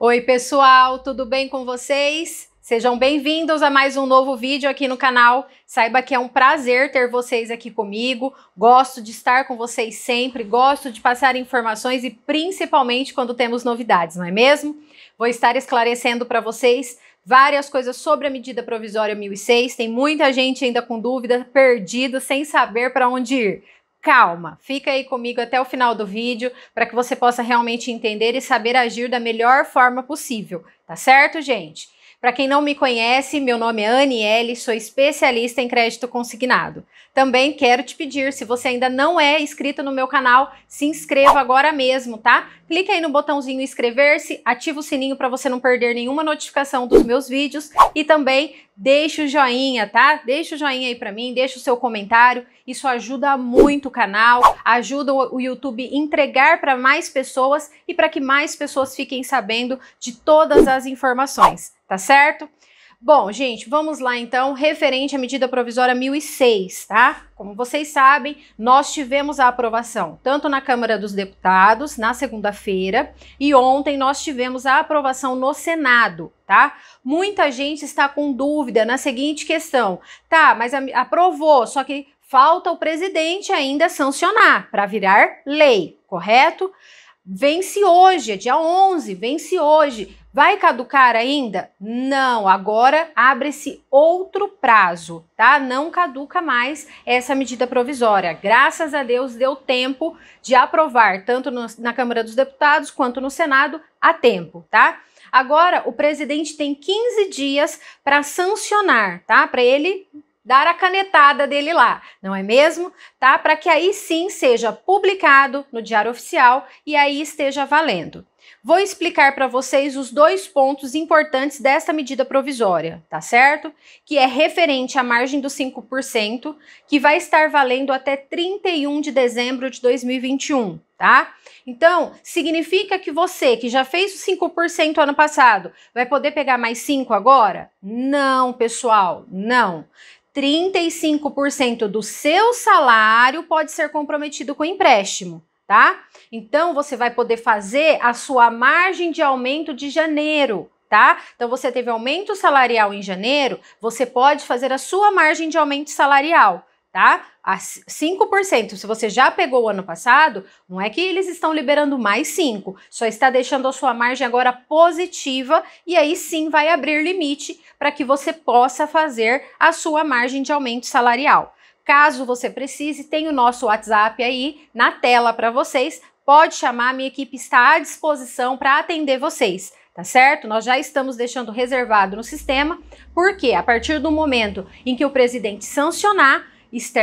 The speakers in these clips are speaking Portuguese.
Oi, pessoal, tudo bem com vocês? Sejam bem-vindos a mais um novo vídeo aqui no canal. Saiba que é um prazer ter vocês aqui comigo. Gosto de estar com vocês sempre, gosto de passar informações e principalmente quando temos novidades, não é mesmo? Vou estar esclarecendo para vocês várias coisas sobre a medida provisória 1006. Tem muita gente ainda com dúvida, perdido, sem saber para onde ir calma. Fica aí comigo até o final do vídeo para que você possa realmente entender e saber agir da melhor forma possível, tá certo, gente? Para quem não me conhece, meu nome é Aniele, sou especialista em crédito consignado. Também quero te pedir, se você ainda não é inscrito no meu canal, se inscreva agora mesmo, tá? Clique aí no botãozinho inscrever-se, ativa o sininho para você não perder nenhuma notificação dos meus vídeos e também deixa o joinha, tá? Deixa o joinha aí para mim, deixa o seu comentário. Isso ajuda muito o canal, ajuda o YouTube entregar para mais pessoas e para que mais pessoas fiquem sabendo de todas as informações, tá certo? Bom, gente, vamos lá então, referente à medida provisória 1006, tá? Como vocês sabem, nós tivemos a aprovação tanto na Câmara dos Deputados, na segunda-feira, e ontem nós tivemos a aprovação no Senado, tá? Muita gente está com dúvida na seguinte questão: tá, mas aprovou, só que falta o presidente ainda sancionar para virar lei, correto? Vence hoje, é dia 11, vence hoje. Vai caducar ainda? Não, agora abre-se outro prazo, tá? Não caduca mais essa medida provisória. Graças a Deus deu tempo de aprovar, tanto no, na Câmara dos Deputados quanto no Senado, a tempo, tá? Agora o presidente tem 15 dias para sancionar, tá? Para ele dar a canetada dele lá, não é mesmo? Tá? Para que aí sim seja publicado no Diário Oficial e aí esteja valendo. Vou explicar para vocês os dois pontos importantes desta medida provisória, tá certo? Que é referente à margem dos 5%, que vai estar valendo até 31 de dezembro de 2021, tá? Então, significa que você que já fez os 5% ano passado, vai poder pegar mais 5 agora? Não, pessoal, não. 35% do seu salário pode ser comprometido com empréstimo, tá? Então você vai poder fazer a sua margem de aumento de janeiro, tá? Então você teve aumento salarial em janeiro, você pode fazer a sua margem de aumento salarial tá? A 5%. Se você já pegou o ano passado, não é que eles estão liberando mais 5, só está deixando a sua margem agora positiva e aí sim vai abrir limite para que você possa fazer a sua margem de aumento salarial. Caso você precise, tem o nosso WhatsApp aí na tela para vocês. Pode chamar, minha equipe está à disposição para atender vocês tá certo? Nós já estamos deixando reservado no sistema, porque a partir do momento em que o presidente sancionar,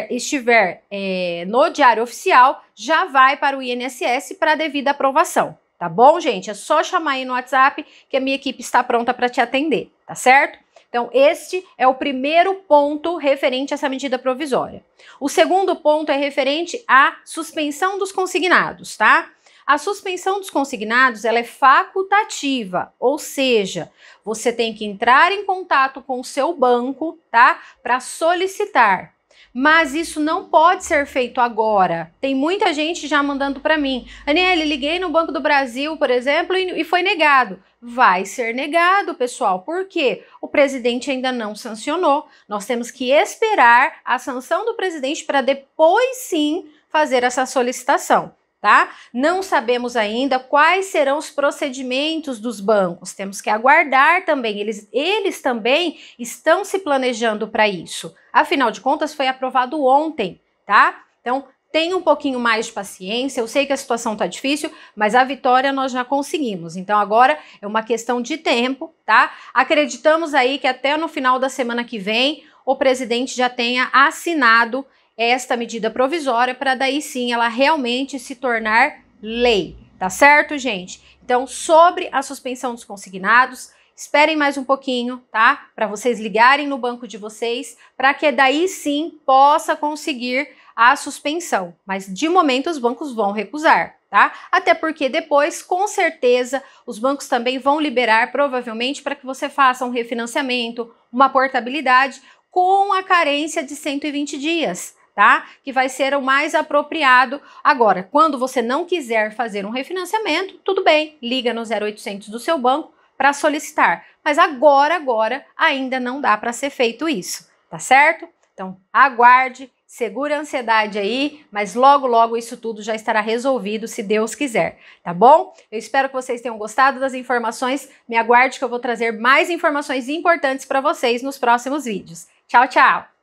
estiver é, no diário oficial, já vai para o INSS para devida aprovação. Tá bom, gente? É só chamar aí no WhatsApp que a minha equipe está pronta para te atender, tá certo? Então, este é o primeiro ponto referente a essa medida provisória. O segundo ponto é referente à suspensão dos consignados, tá? A suspensão dos consignados ela é facultativa, ou seja, você tem que entrar em contato com o seu banco, tá? Para solicitar mas isso não pode ser feito agora. Tem muita gente já mandando para mim. Aniele, liguei no Banco do Brasil, por exemplo, e foi negado vai ser negado, pessoal, porque o presidente ainda não sancionou. Nós temos que esperar a sanção do presidente para depois sim fazer essa solicitação tá? Não sabemos ainda quais serão os procedimentos dos bancos. Temos que aguardar também. Eles, eles também estão se planejando para isso. Afinal de contas, foi aprovado ontem, tá? Então, tenha um pouquinho mais de paciência. Eu sei que a situação está difícil, mas a vitória nós já conseguimos. Então agora é uma questão de tempo, tá? Acreditamos aí que até no final da semana que vem o presidente já tenha assinado esta medida provisória para daí sim ela realmente se tornar lei, tá certo, gente? Então, sobre a suspensão dos consignados, esperem mais um pouquinho, tá? Para vocês ligarem no banco de vocês, para que daí sim possa conseguir a suspensão. Mas de momento os bancos vão recusar, tá? Até porque depois, com certeza, os bancos também vão liberar provavelmente para que você faça um refinanciamento, uma portabilidade com a carência de 120 dias tá? Que vai ser o mais apropriado. Agora, quando você não quiser fazer um refinanciamento, tudo bem, liga no 0800 do seu banco para solicitar. Mas agora, agora, ainda não dá para ser feito isso, tá certo? Então, aguarde, segura a ansiedade aí, mas logo, logo isso tudo já estará resolvido, se Deus quiser, tá bom? Eu espero que vocês tenham gostado das informações. Me aguarde que eu vou trazer mais informações importantes para vocês nos próximos vídeos. Tchau, tchau!